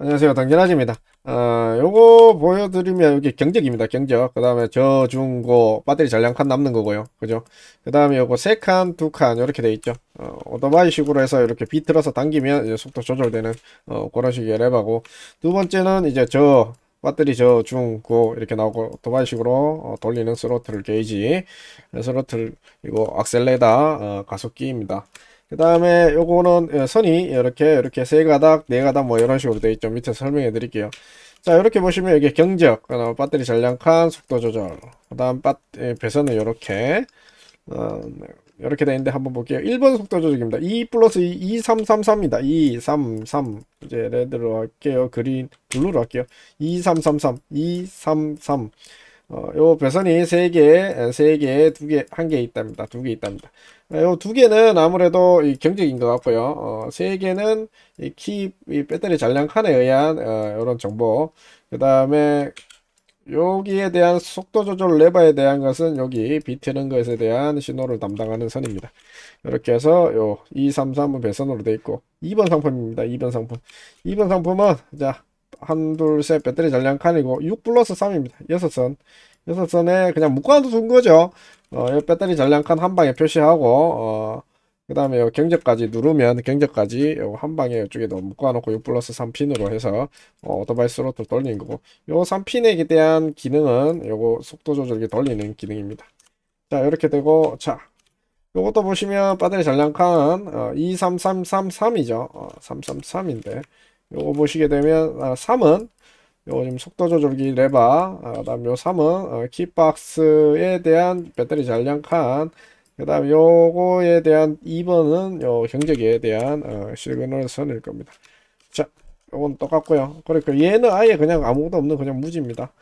안녕하세요 당근아지입니다 어, 요거 보여드리면 여기 경적입니다 경적 그 다음에 저중고 배터리 잔량칸 남는 거고요 그죠 그 다음에 요거 세칸 두칸 이렇게 돼 있죠 어, 오토바이 식으로 해서 이렇게 비틀어서 당기면 속도 조절되는 어, 그런 식의 랩하고 두 번째는 이제 저 배터리 저, 중, 고 이렇게 나오고 오토바이식으로 어, 돌리는 스로틀 게이지 네, 스로틀 이거 악셀레다 어, 가속기입니다 그 다음에 요거는 예, 선이 이렇게 이렇게 세 가닥 네 가닥 뭐 이런 식으로 되어 있죠 밑에 설명해 드릴게요 자 이렇게 보시면 여기 경적 그 다음 배터리 전량칸 속도 조절 그 다음 예, 배선은 이렇게 이렇게 어, 되는데 어있 한번 볼게요 1번 속도 조절입니다 2 플러스 2 3 3 3입니다2333 이제 레드로 할게요 그린 블루로 할게요 2333 233 어, 요 배선이 세 개, 세 개, 두 개, 한 개 있답니다. 두 개 있답니다. 어, 요두 개는 아무래도 이 경적인 것 같고요. 어, 세 개는 이 키, 이 배터리 잔량 칸에 의한 어, 이런 정보. 그 다음에 여기에 대한 속도 조절 레버에 대한 것은 여기 비트는 것에 대한 신호를 담당하는 선입니다. 이렇게 해서 요 233은 배선으로 되어 있고 2번 상품입니다. 2번 상품. 2번 상품은 자 한, 둘, 셋, 배터리 잔량 칸이고, 6 플러스 3입니다. 6선. 6선에 그냥 묶어둔 놔도 거죠. 어, 배터리 잔량 칸 한 방에 표시하고, 어, 그 다음에 경적까지 누르면 경적까지 한 방에 이쪽에도 묶어놓고 6 플러스 3핀으로 해서 어, 오토바이 스로틀 돌리는 거고 요 3핀에 대한 기능은 요거 속도 조절기 돌리는 기능입니다 자 이렇게 되고 자 요것도 보시면 배터리 전량칸 어, 23333이죠 어, 333인데 요거 보시게 되면 아, 3은 요거 지금 속도 조절기 레바 아, 다음 요 3은 아, 어, 키박스에 대한 배터리 잔량 칸그 다음 요거에 대한 2번은 요 경적에 대한 어, 실그널 선일 겁니다 자 요건 똑같고요 그러니까 얘는 아예 그냥 아무것도 없는 그냥 무지입니다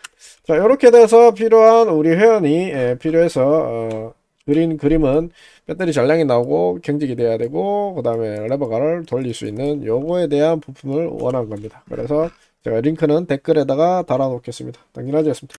자 이렇게 돼서 필요한 우리 회원이 예, 필요해서 어, 그린 그림은 배터리 잔량이 나오고 경직이 돼야 되고 그 다음에 레버가를 돌릴 수 있는 요거에 대한 부품을 원한 겁니다 그래서 제가 링크는 댓글에다가 달아 놓겠습니다 당연하지 않습니다